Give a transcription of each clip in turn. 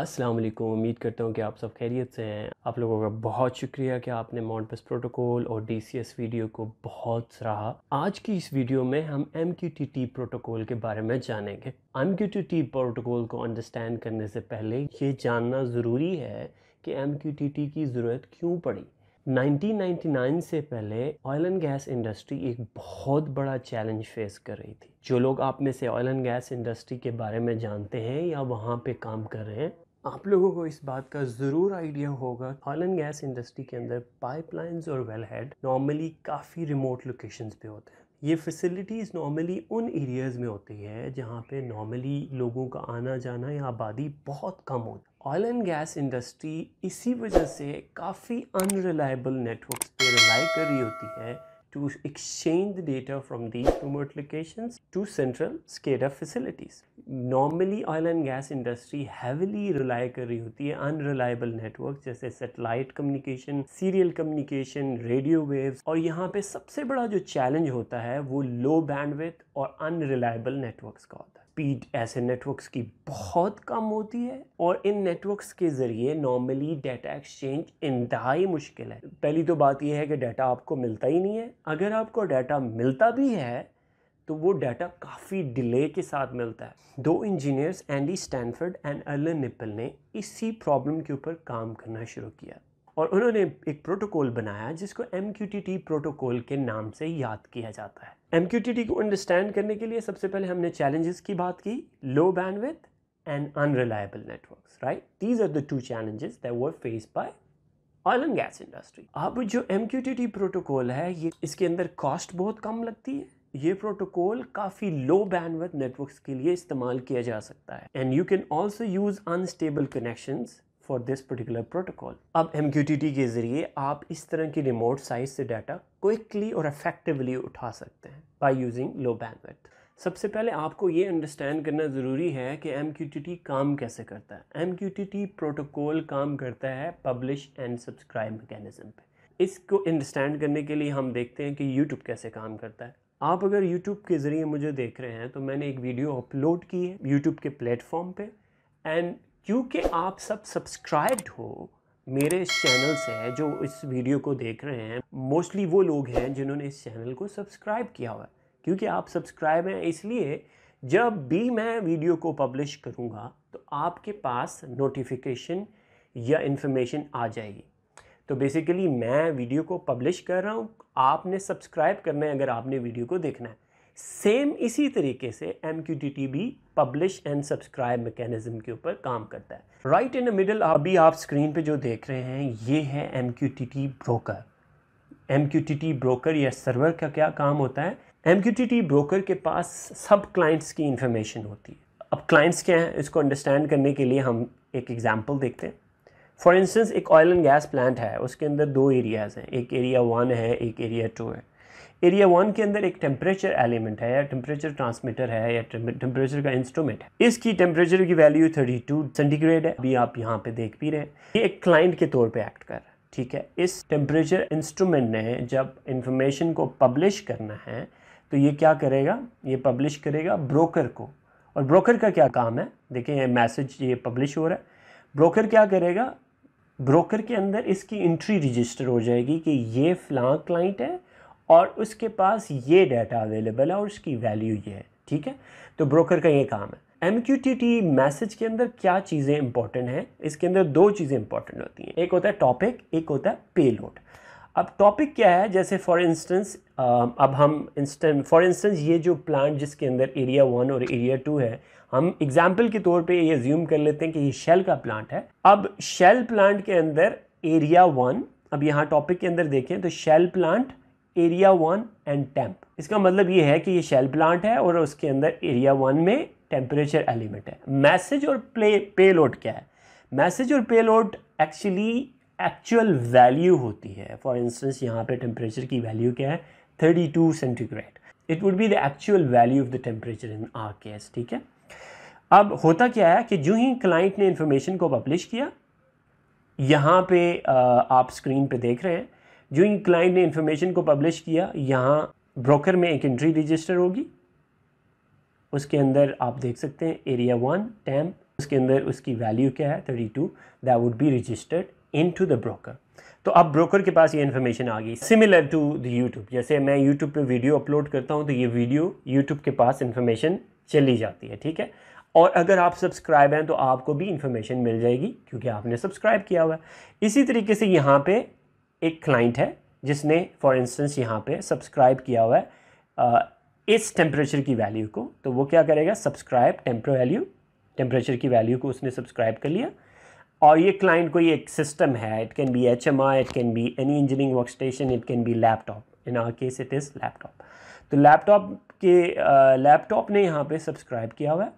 अस्सलाम वालेकुम उम्मीद करता हूँ कि आप सब खैरियत से हैं आप लोगों का बहुत शुक्रिया कि आपने माउंटबस प्रोटोकॉल और डीसीएस वीडियो को बहुत सराहा आज की इस वीडियो में हम एम प्रोटोकॉल के बारे में जानेंगे एम प्रोटोकॉल को अंडरस्टैंड करने से पहले ये जानना ज़रूरी है कि एम की ज़रूरत क्यों पड़ी 1999 से पहले ऑयल एंड गैस इंडस्ट्री एक बहुत बड़ा चैलेंज फेस कर रही थी जो लोग आप में से ऑयल एंड गैस इंडस्ट्री के बारे में जानते हैं या वहाँ पे काम कर रहे हैं आप लोगों को इस बात का ज़रूर आइडिया होगा एंड गैस इंडस्ट्री के अंदर पाइपलाइंस और वेल हेड नॉर्मली काफ़ी रिमोट लोकेशंस पे होते हैं ये फैसिलिटीज़ नॉर्मली उन एरियाज़ में होती है जहाँ पे नॉर्मली लोगों का आना जाना या आबादी बहुत कम होती है ऑयल एंड गैस इंडस्ट्री इसी वजह से काफ़ी अनरिलायबल नेटवर्क पे रिलाई कर रही होती है to exchange the data from these remote locations to central SCADA facilities. Normally oil and gas industry heavily rely on unreliable networks such as satellite communication, serial communication, radio waves And here, the biggest challenge is low bandwidth and unreliable networks का होता है speed ऐसे networks की बहुत कम होती है और इन networks के ज़रिए नॉर्मली डेटा एक्सचेंज इंतहाई मुश्किल है पहली तो बात यह है कि डाटा आपको मिलता ही नहीं है अगर आपको डाटा मिलता भी है तो वो डाटा काफ़ी डिले के साथ मिलता है दो engineers Andy Stanford and Arlen Nipper ने इसी प्रॉब्लम के ऊपर काम करना शुरू किया और उन्होंने एक प्रोटोकॉल बनाया जिसको एम प्रोटोकॉल के नाम से याद किया जाता है एम को अंडरस्टैंड करने के लिए सबसे पहले हमने चैलेंजेस की बात की low bandwidth and unreliable networks right these are the two challenges that were faced oil and gas industry अब जो एम प्रोटोकॉल है ये इसके अंदर कॉस्ट बहुत कम लगती है ये प्रोटोकॉल काफ़ी लो बैंडविथ नेटवर्क्स के लिए इस्तेमाल किया जा सकता है and you can also use unstable connections for this particular protocol अब एम के ज़रिए आप इस तरह की रिमोट साइज से डाटा क्विकली और इफेक्टिवली उठा सकते हैं बाई यूजिंग लो बैंडविड्थ सबसे पहले आपको ये अंडरस्टैंड करना ज़रूरी है कि एम काम कैसे करता है एम प्रोटोकॉल काम करता है पब्लिश एंड सब्सक्राइब मैकेनिज्म पे इसको अंडरस्टैंड करने के लिए हम देखते हैं कि यूट्यूब कैसे काम करता है आप अगर यूट्यूब के ज़रिए मुझे देख रहे हैं तो मैंने एक वीडियो अपलोड की है यूट्यूब के प्लेटफॉर्म पे एंड क्योंकि आप सब सब्सक्राइब्ड हो मेरे इस चैनल से जो इस वीडियो को देख रहे हैं मोस्टली वो लोग हैं जिन्होंने इस चैनल को सब्सक्राइब किया हुआ है क्योंकि आप सब्सक्राइब हैं इसलिए जब भी मैं वीडियो को पब्लिश करूँगा तो आपके पास नोटिफिकेशन या इन्फॉर्मेशन आ जाएगी तो बेसिकली मैं वीडियो को पब्लिश कर रहा हूँ आपने सब्सक्राइब करना है अगर आपने वीडियो को देखना है सेम इसी तरीके से एम क्यू टी टी भी पब्लिश एंड सब्सक्राइब मैकेनिज्म के ऊपर काम करता है राइट इन द मिडल अभी आप स्क्रीन पे जो देख रहे हैं ये है M Q T T broker M Q T T broker या सर्वर का क्या काम होता है M Q T T broker के पास सब क्लाइंट्स की इंफॉर्मेशन होती है अब क्लाइंट्स क्या हैं इसको अंडरस्टैंड करने के लिए हम एक एग्जाम्पल देखते हैं फॉर इंस्टेंस एक ऑयल एंड गैस प्लांट है उसके अंदर दो एरियाज़ हैं एक एरिया वन है एक एरिया टू है एरिया वन के अंदर एक टेम्परेचर एलिमेंट है या टेम्परेचर ट्रांसमीटर है या टेम्परेचर का इंस्ट्रूमेंट है इसकी टेम्परेचर की वैल्यू 32 सेंटीग्रेड है अभी आप यहाँ पे देख भी रहे हैं ये एक क्लाइंट के तौर पे एक्ट कर रहा है ठीक है इस टेम्परेचर इंस्ट्रूमेंट ने जब इंफॉर्मेशन को पब्लिश करना है तो ये क्या करेगा ये पब्लिश करेगा ब्रोकर को और ब्रोकर का क्या काम है देखें ये मैसेज ये पब्लिश हो रहा है ब्रोकर क्या करेगा ब्रोकर के अंदर इसकी इंट्री रजिस्टर हो जाएगी कि ये फ्लां क्लाइंट है और उसके पास ये डाटा अवेलेबल है और उसकी वैल्यू ये है ठीक है तो ब्रोकर का ये काम है एम मैसेज के अंदर क्या चीज़ें इंपॉर्टेंट हैं इसके अंदर दो चीज़ें इंपॉर्टेंट होती हैं एक होता है टॉपिक एक होता है पेलोड अब टॉपिक क्या है जैसे फॉर इंस्टेंस अब हम इंस्टेंट फॉर इंस्टेंस ये जो प्लांट जिसके अंदर एरिया वन और एरिया टू है हम एग्जाम्पल के तौर पे ये ज्यूम कर लेते हैं कि ये शेल का प्लांट है अब शेल प्लांट के अंदर एरिया वन अब यहाँ टॉपिक के अंदर देखें तो Shell plant area one and temp इसका मतलब ये है कि ये शेल प्लांट है और उसके अंदर एरिया वन में टेम्परेचर एलिमेंट है मैसेज और प्ले पे लोड क्या है मैसेज और पे लोड एक्चुअली एक्चुअल वैल्यू होती है फॉर इंस्टेंस यहाँ पे टेम्परेचर की वैल्यू क्या है thirty two centigrade it would be the actual value of the temperature in our case ठीक है अब होता क्या है कि जो ही क्लाइंट ने इन्फॉर्मेशन को पब्लिश किया यहाँ पे आ, आप स्क्रीन पे देख रहे हैं जो इन क्लाइंट ने इन्फॉर्मेशन को पब्लिश किया यहाँ ब्रोकर में एक एंट्री रजिस्टर होगी उसके अंदर आप देख सकते हैं एरिया वन टैम उसके अंदर उसकी वैल्यू क्या है thirty two that would be registered into the broker तो अब ब्रोकर के पास ये इन्फॉर्मेशन आ गई सिमिलर टू द यूट्यूब जैसे मैं यूट्यूब पे वीडियो अपलोड करता हूँ तो ये वीडियो यूट्यूब के पास इन्फॉर्मेशन चली जाती है ठीक है और अगर आप सब्सक्राइब हैं तो आपको भी इन्फॉर्मेशन मिल जाएगी क्योंकि आपने सब्सक्राइब किया हुआ है इसी तरीके से यहाँ पे एक क्लाइंट है जिसने फॉर इंस्टेंस यहाँ पे सब्सक्राइब किया हुआ है इस टेम्परेचर की वैल्यू को तो वो क्या करेगा सब्सक्राइब टेम्प्रो वैल्यू टेम्परेचर की वैल्यू को उसने सब्सक्राइब कर लिया और ये क्लाइंट कोई एक सिस्टम है it can be H M it can be any engineering work station it can be laptop in our case it is laptop तो लैपटॉप के लैपटॉप ने यहाँ पे सब्सक्राइब किया हुआ है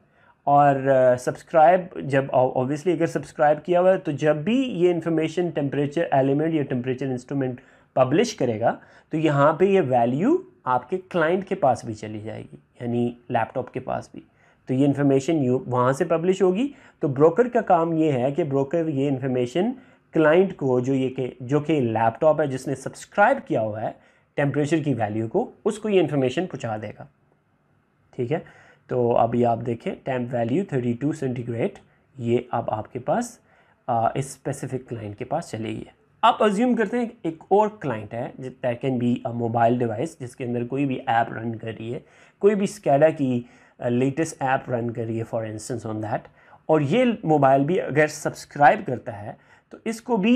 और सब्सक्राइब uh, जब ऑब्वियसली अगर सब्सक्राइब किया हुआ है तो जब भी ये इन्फॉर्मेशन टेम्परेचर एलिमेंट या टेम्परेचर इंस्ट्रूमेंट पब्लिश करेगा तो यहाँ पे ये वैल्यू आपके क्लाइंट के पास भी चली जाएगी यानी लैपटॉप के पास भी तो ये इन्फॉर्मेशन यू वहाँ से पब्लिश होगी तो ब्रोकर का काम ये है कि ब्रोकर ये इन्फॉर्मेशन क्लाइंट को जो ये के जो कि लैपटॉप है जिसने सब्सक्राइब किया हुआ है टेम्परेचर की वैल्यू को उसको ये इन्फॉर्मेशन पहुँचा देगा ठीक है तो अभी आप देखें टेम्प वैल्यू 32 सेंटीग्रेड ये अब आपके पास आ, इस स्पेसिफिक क्लाइंट के पास चले गई है आप अज्यूम करते हैं एक और क्लाइंट है that can be a mobile device जिसके अंदर कोई भी ऐप रन कर रही है कोई भी स्कैडा की लेटेस्ट ऐप रन कर रही है फॉर इंस्टेंस ऑन दैट और ये मोबाइल भी अगर सब्सक्राइब करता है तो इसको भी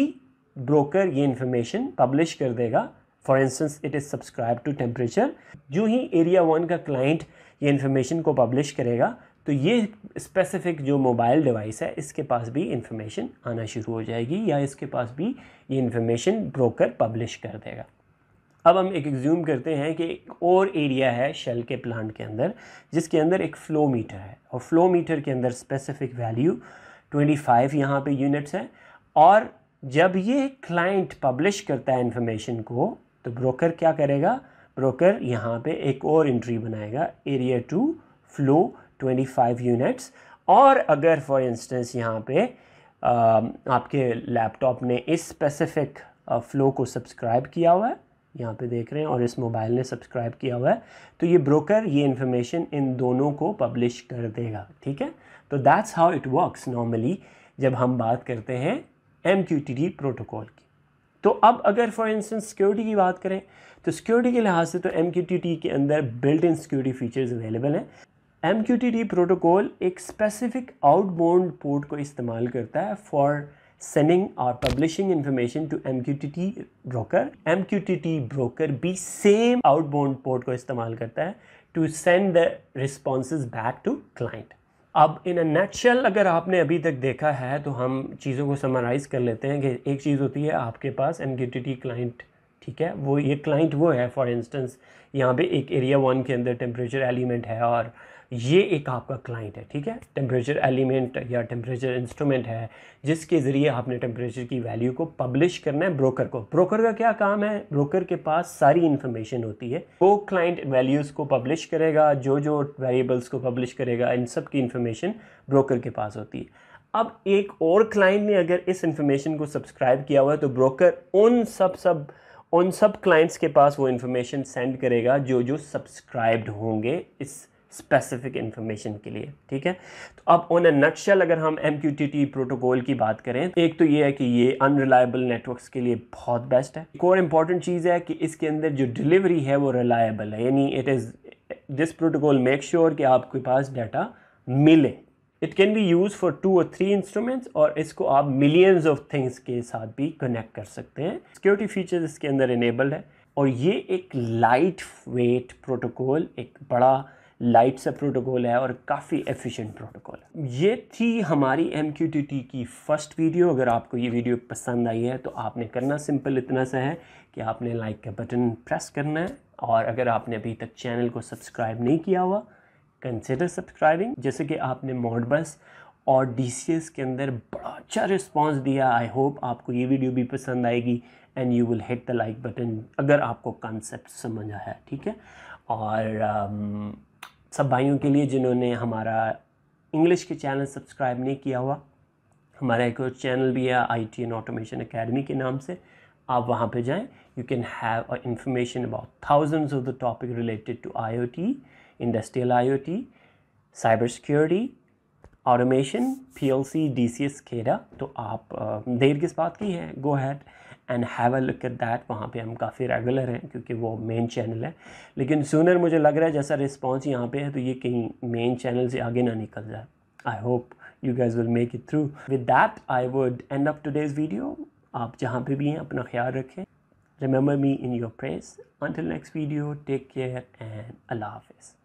ब्रोकर ये इन्फॉर्मेशन पब्लिश कर देगा for instance it is subscribe to temperature जो ही एरिया वन का क्लाइंट ये इन्फॉर्मेशन को पब्लिश करेगा तो ये स्पेसिफिक जो मोबाइल डिवाइस है इसके पास भी इन्फॉर्मेशन आना शुरू हो जाएगी या इसके पास भी ये इन्फॉर्मेशन ब्रोकर पब्लिश कर देगा अब हम एक एग्ज्यूम करते हैं कि एक और एरिया है शेल के प्लांट के अंदर जिसके अंदर एक फ्लो मीटर है और फ्लो मीटर के अंदर स्पेसिफिक वैल्यू 25 फाइव यहाँ पर यूनिट्स हैं और जब ये क्लाइंट पब्लिश करता है इन्फॉर्मेशन को तो ब्रोकर क्या करेगा ब्रोकर यहाँ पे एक और इंट्री बनाएगा एरिया टू फ्लो 25 यूनिट्स और अगर फॉर इंस्टेंस यहाँ पे आ, um, आपके लैपटॉप ने इस स्पेसिफिक फ़्लो uh, को सब्सक्राइब किया हुआ है यहाँ पे देख रहे हैं और इस मोबाइल ने सब्सक्राइब किया हुआ है तो ये ब्रोकर ये इन्फॉर्मेशन इन दोनों को पब्लिश कर देगा ठीक है तो that's how it works normally जब हम बात करते हैं एम प्रोटोकॉल की तो अब अगर फॉर इंस्टेंस सिक्योरिटी की बात करें तो सिक्योरिटी के लिहाज से तो एम के अंदर built in security features available हैं एम प्रोटोकॉल एक स्पेसिफिक आउटबोर्ड पोर्ट को इस्तेमाल करता है for Q T T broker M Q T T broker भी सेम आउटबोर्ड पोर्ट को इस्तेमाल करता है to send the response back to client अब इन नेचुरल अगर आपने अभी तक देखा है तो हम चीज़ों को समराइज़ कर लेते हैं कि एक चीज़ होती है आपके पास एम क्लाइंट ठीक है वो ये क्लाइंट वो है फॉर इंस्टेंस यहाँ पे एक एरिया वन के अंदर टेम्परेचर एलिमेंट है और ये एक आपका क्लाइंट है ठीक है टेम्परेचर एलिमेंट या टेम्परेचर इंस्ट्रूमेंट है जिसके ज़रिए आपने टेम्परेचर की वैल्यू को पब्लिश करना है ब्रोकर को ब्रोकर का क्या काम है ब्रोकर के पास सारी इन्फॉर्मेशन होती है वो क्लाइंट वैल्यूज़ को पब्लिश करेगा जो जो वेरिएबल्स को पब्लिश करेगा इन सब की इन्फॉर्मेशन ब्रोकर के पास होती है अब एक और क्लाइंट ने अगर इस इन्फॉर्मेशन को सब्सक्राइब किया हुआ है तो ब्रोकर उन सब सब उन सब क्लाइंट्स के पास वो इन्फॉर्मेशन सेंड करेगा जो जो सब्सक्राइब्ड होंगे इस स्पेसिफिक इन्फॉर्मेशन के लिए ठीक है तो अब ऑन ए नक्शल अगर हम एम प्रोटोकॉल की बात करें एक तो ये है कि ये अनरिलायबल नेटवर्क्स के लिए बहुत बेस्ट है एक और इम्पॉर्टेंट चीज़ है कि इसके अंदर जो डिलीवरी है वो रिलायबल है यानी it is this protocol make sure कि आपके पास डाटा मिले it can be use for two और थ्री इंस्ट्रूमेंट्स और इसको आप मिलियंस ऑफ थिंग्स के साथ भी कनेक्ट कर सकते हैं सिक्योरिटी फीचर्स इसके अंदर इनेबल्ड है और ये एक लाइट वेट प्रोटोकॉल एक बड़ा लाइट सा प्रोटोकॉल है और काफ़ी एफिशिएंट प्रोटोकॉल है ये थी हमारी एम की फ़र्स्ट वीडियो अगर आपको ये वीडियो पसंद आई है तो आपने करना सिंपल इतना सा है कि आपने लाइक का बटन प्रेस करना है और अगर आपने अभी तक चैनल को सब्सक्राइब नहीं किया हुआ कंसिडर सब्सक्राइबिंग जैसे कि आपने मॉडबस और डी के अंदर बड़ा अच्छा रिस्पॉन्स दिया आई होप आपको ये वीडियो भी पसंद आएगी and you will hit the like button अगर आपको कॉन्सेप्ट समझ आया ठीक है और um, सब भाइयों के लिए जिन्होंने हमारा इंग्लिश के चैनल सब्सक्राइब नहीं किया हुआ हमारा एक और चैनल भी है I T and automation academy के नाम से आप वहाँ पे जाएं you can have information about thousands of the topic related to I O T industrial I O T cyber security automation P L C D C S खेरा तो आप देर किस बात की है go ahead and have a look at that वहाँ पे हम काफ़ी रेगुलर हैं क्योंकि वो मेन चैनल है लेकिन सूनर मुझे लग रहा है जैसा रिस्पॉन्स यहाँ पे है तो ये कहीं मेन चैनल से आगे ना निकल जाए I hope you guys will make it through with that I would end up today's video आप जहाँ पे भी हैं अपना ख्याल रखें remember me in your prayers until next video take care and Allah हाफिज़